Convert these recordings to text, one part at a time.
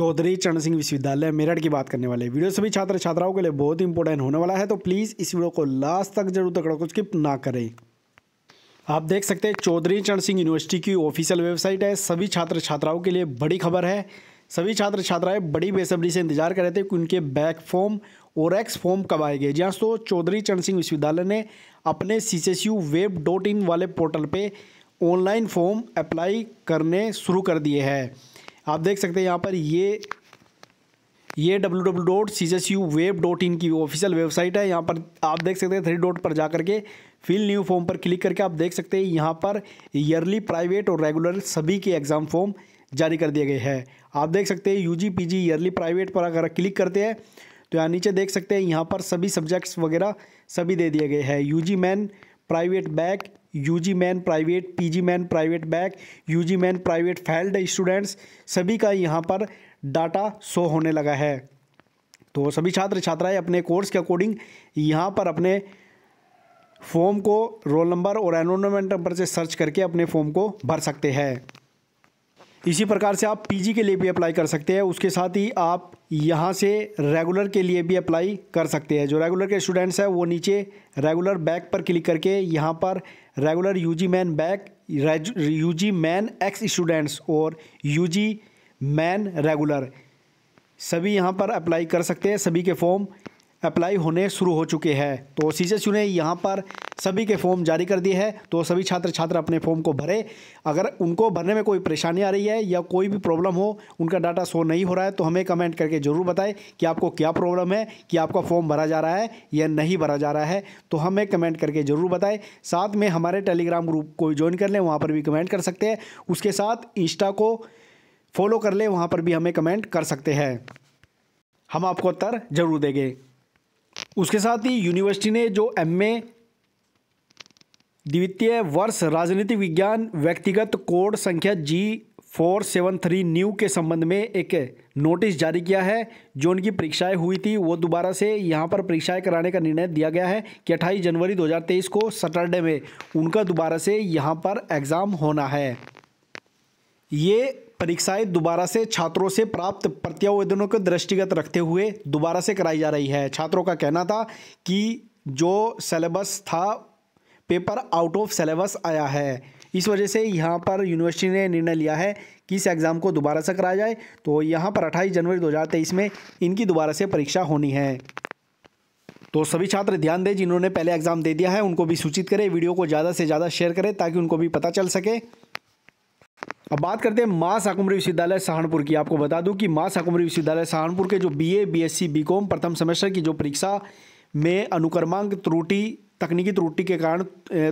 चौधरी चरण सिंह विश्वविद्यालय मेरठ की बात करने वाले वीडियो सभी छात्र छात्राओं के लिए बहुत इंपॉर्टेंट होने वाला है तो प्लीज़ इस वीडियो को लास्ट तक जरूर तकड़ा को स्किप ना करें आप देख सकते हैं चौधरी चरण सिंह यूनिवर्सिटी की ऑफिशियल वेबसाइट है सभी छात्र छात्राओं के लिए बड़ी खबर है सभी छात्र छात्राएं बड़ी बेसब्री से इंतजार कर रहे थे कि उनके बैक फॉर्म और एक्स फॉर्म कब आए जी जहाँ तो चौधरी चरण सिंह विश्वविद्यालय ने अपने C S U web dot in वाले पोर्टल पे ऑनलाइन फॉर्म अप्लाई करने शुरू कर दिए हैं आप देख सकते हैं यहाँ पर ये ये W W dot C S U web dot in की ऑफिशियल वेबसाइट है यहाँ पर आप देख सकते हैं थ्री डॉट पर जा करके फिल न्यू फॉर्म पर क्लिक करके आप देख सकते हैं यहाँ पर ईयरली प्राइवेट और रेगुलर सभी के एग्ज़ाम फॉर्म जारी कर दिए गए हैं आप देख सकते हैं U G P G yearly private पर अगर क्लिक करते हैं तो यहाँ नीचे देख सकते हैं यहाँ पर सभी सब्जेक्ट्स वगैरह सभी दे दिए गए हैं U G main private back UG main private PG main private back UG main private failed students सभी का यहाँ पर डाटा शो होने लगा है तो सभी छात्र छात्राएं अपने कोर्स के अकॉर्डिंग यहाँ पर अपने फॉर्म को रोल नंबर और एनरोलमेंट नंबर से सर्च करके अपने फॉर्म को भर सकते हैं इसी प्रकार से आप पीजी के लिए भी अप्लाई कर सकते हैं उसके साथ ही आप यहाँ से रेगुलर के लिए भी अप्लाई कर सकते हैं जो रेगुलर के स्टूडेंट्स हैं वो नीचे रेगुलर बैक पर क्लिक करके यहाँ पर regular UG main back UG main ex students और यूजी मैन रेगुलर सभी यहाँ पर अप्लाई कर सकते हैं सभी के फॉर्म अप्लाई होने शुरू हो चुके हैं तो सी से चुने यहाँ पर सभी के फॉर्म जारी कर दिए हैं तो सभी छात्र छात्र अपने फॉर्म को भरे अगर उनको भरने में कोई परेशानी आ रही है या कोई भी प्रॉब्लम हो उनका डाटा शो नहीं हो रहा है तो हमें कमेंट करके ज़रूर बताएं कि आपको क्या प्रॉब्लम है कि आपका फॉर्म भरा जा रहा है या नहीं भरा जा रहा है तो हमें कमेंट करके ज़रूर बताएँ साथ में हमारे टेलीग्राम ग्रुप को ज्वाइन कर लें वहाँ पर भी कमेंट कर सकते हैं उसके साथ इंस्टा को फॉलो कर लें वहाँ पर भी हमें कमेंट कर सकते हैं हम आपको उत्तर जरूर देंगे उसके साथ ही यूनिवर्सिटी ने जो एम ए द्वितीय वर्ष राजनीतिक विज्ञान व्यक्तिगत कोड संख्या G four seven three new के संबंध में एक नोटिस जारी किया है जो उनकी परीक्षाएं हुई थी वो दोबारा से यहाँ पर परीक्षाएं कराने का निर्णय दिया गया है कि अट्ठाईस जनवरी 2023 को सैटरडे में उनका दोबारा से यहाँ पर एग्ज़ाम होना है ये परीक्षाएं दोबारा से छात्रों से प्राप्त प्रत्यावेदनों को दृष्टिगत रखते हुए दोबारा से कराई जा रही है छात्रों का कहना था कि जो सिलेबस था पेपर आउट ऑफ सिलेबस आया है इस वजह से यहाँ पर यूनिवर्सिटी ने निर्णय लिया है कि इस एग्ज़ाम को दोबारा से कराया जाए तो यहाँ पर 28 जनवरी 2023 में इनकी दोबारा से परीक्षा होनी है तो सभी छात्र ध्यान दें जिन्होंने पहले एग्ज़ाम दे दिया है उनको भी सूचित करें वीडियो को ज़्यादा से ज़्यादा शेयर करें ताकि उनको भी पता चल सके अब बात करते हैं माँ साकुमरी विश्वविद्यालय सहारनपुर की आपको बता दूं कि माँ साकुमरी विश्वविद्यालय सहारनपुर के जो बीए बीएससी बीकॉम प्रथम सेमेस्टर की जो परीक्षा में अनुक्रमांक त्रुटि तकनीकी त्रुटि के कारण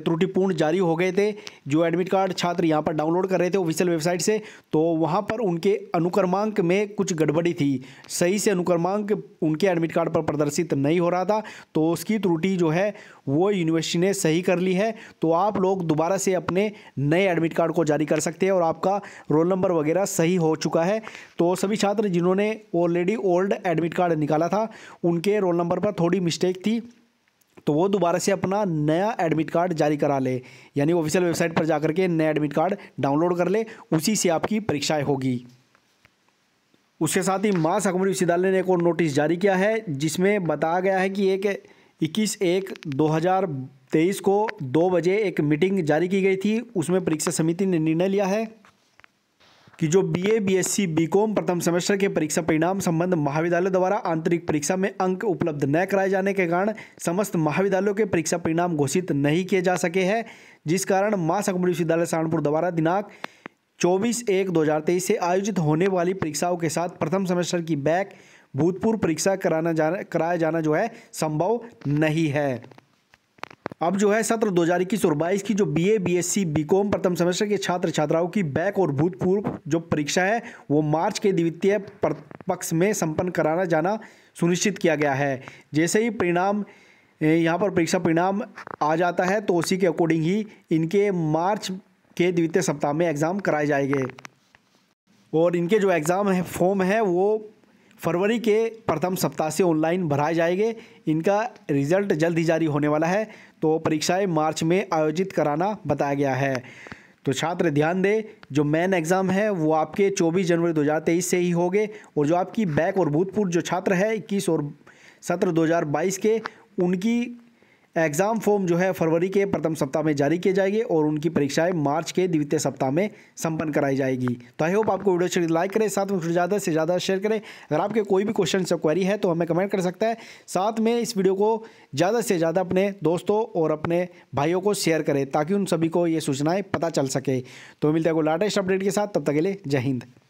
त्रुटिपूर्ण जारी हो गए थे जो एडमिट कार्ड छात्र यहाँ पर डाउनलोड कर रहे थे ऑफिशियल वेबसाइट से तो वहाँ पर उनके अनुक्रमांक में कुछ गड़बड़ी थी सही से अनुक्रमांक उनके एडमिट कार्ड पर प्रदर्शित नहीं हो रहा था तो उसकी त्रुटि जो है वो यूनिवर्सिटी ने सही कर ली है तो आप लोग दोबारा से अपने नए एडमिट कार्ड को जारी कर सकते हैं और आपका रोल नंबर वगैरह सही हो चुका है तो सभी छात्र जिन्होंने ऑलरेडी ओल्ड एडमिट कार्ड निकाला था उनके रोल नंबर पर थोड़ी मिस्टेक थी तो वो दोबारा से अपना नया एडमिट कार्ड जारी करा ले यानी ऑफिशियल वेबसाइट पर जा के नया एडमिट कार्ड डाउनलोड कर ले उसी से आपकी परीक्षाएँ होगी उसके साथ ही मास अकमरी विश्वविद्यालय ने एक और नोटिस जारी किया है जिसमें बताया गया है कि एक इक्कीस एक दो हज़ार तेईस को दो बजे एक मीटिंग जारी की गई थी उसमें परीक्षा समिति ने निर्णय लिया है कि जो B B A S C B com प्रथम सेमेस्टर के परीक्षा परिणाम संबंध महाविद्यालय द्वारा आंतरिक परीक्षा में अंक उपलब्ध न कराए जाने के कारण समस्त महाविद्यालयों के परीक्षा परिणाम घोषित नहीं किए जा सके हैं जिस कारण मां सकमरी विश्वविद्यालय सहारनपुर द्वारा दिनांक चौबीस एक दो हज़ार तेईस से आयोजित होने वाली परीक्षाओं के साथ प्रथम सेमेस्टर की बैक भूतपूर्व परीक्षा कराना जाना कराया जाना जो है संभव नहीं है अब जो है सत्र दो हज़ार इक्कीस और बाईस की जो B A B S C B com प्रथम सेमेस्टर के छात्र छात्राओं की बैक और भूतपूर्व जो परीक्षा है वो मार्च के द्वितीय पक्ष में संपन्न कराना जाना सुनिश्चित किया गया है जैसे ही परिणाम यहाँ पर परीक्षा परिणाम आ जाता है तो उसी के अकॉर्डिंग ही इनके मार्च के द्वितीय सप्ताह में एग्ज़ाम कराए जाएंगे और इनके जो एग्ज़ाम है फॉर्म है वो फरवरी के प्रथम सप्ताह से ऑनलाइन भराए जाएंगे इनका रिजल्ट जल्द ही जारी होने वाला है तो परीक्षाएं मार्च में आयोजित कराना बताया गया है तो छात्र ध्यान दें जो मेन एग्ज़ाम है वो आपके 24 जनवरी 2023 से ही होंगे और जो आपकी बैक और भूतपूर्व जो छात्र है इक्कीस और सत्र 2022 के उनकी एग्ज़ाम फॉर्म जो है फरवरी के प्रथम सप्ताह में जारी किए जाएंगे और उनकी परीक्षाएं मार्च के द्वितीय सप्ताह में संपन्न कराई जाएगी तो आई होप आपको वीडियो अच्छी लाइक करें साथ में ज़्यादा से ज़्यादा शेयर करें अगर आपके कोई भी क्वेश्चन या क्वेरी है तो हमें कमेंट कर सकता है साथ में इस वीडियो को ज़्यादा से ज़्यादा अपने दोस्तों और अपने भाइयों को शेयर करें ताकि उन सभी को ये सूचनाएँ पता चल सके तो मिलते हैं को लाटेस्ट अपडेट के साथ तब तक के लिए जय हिंद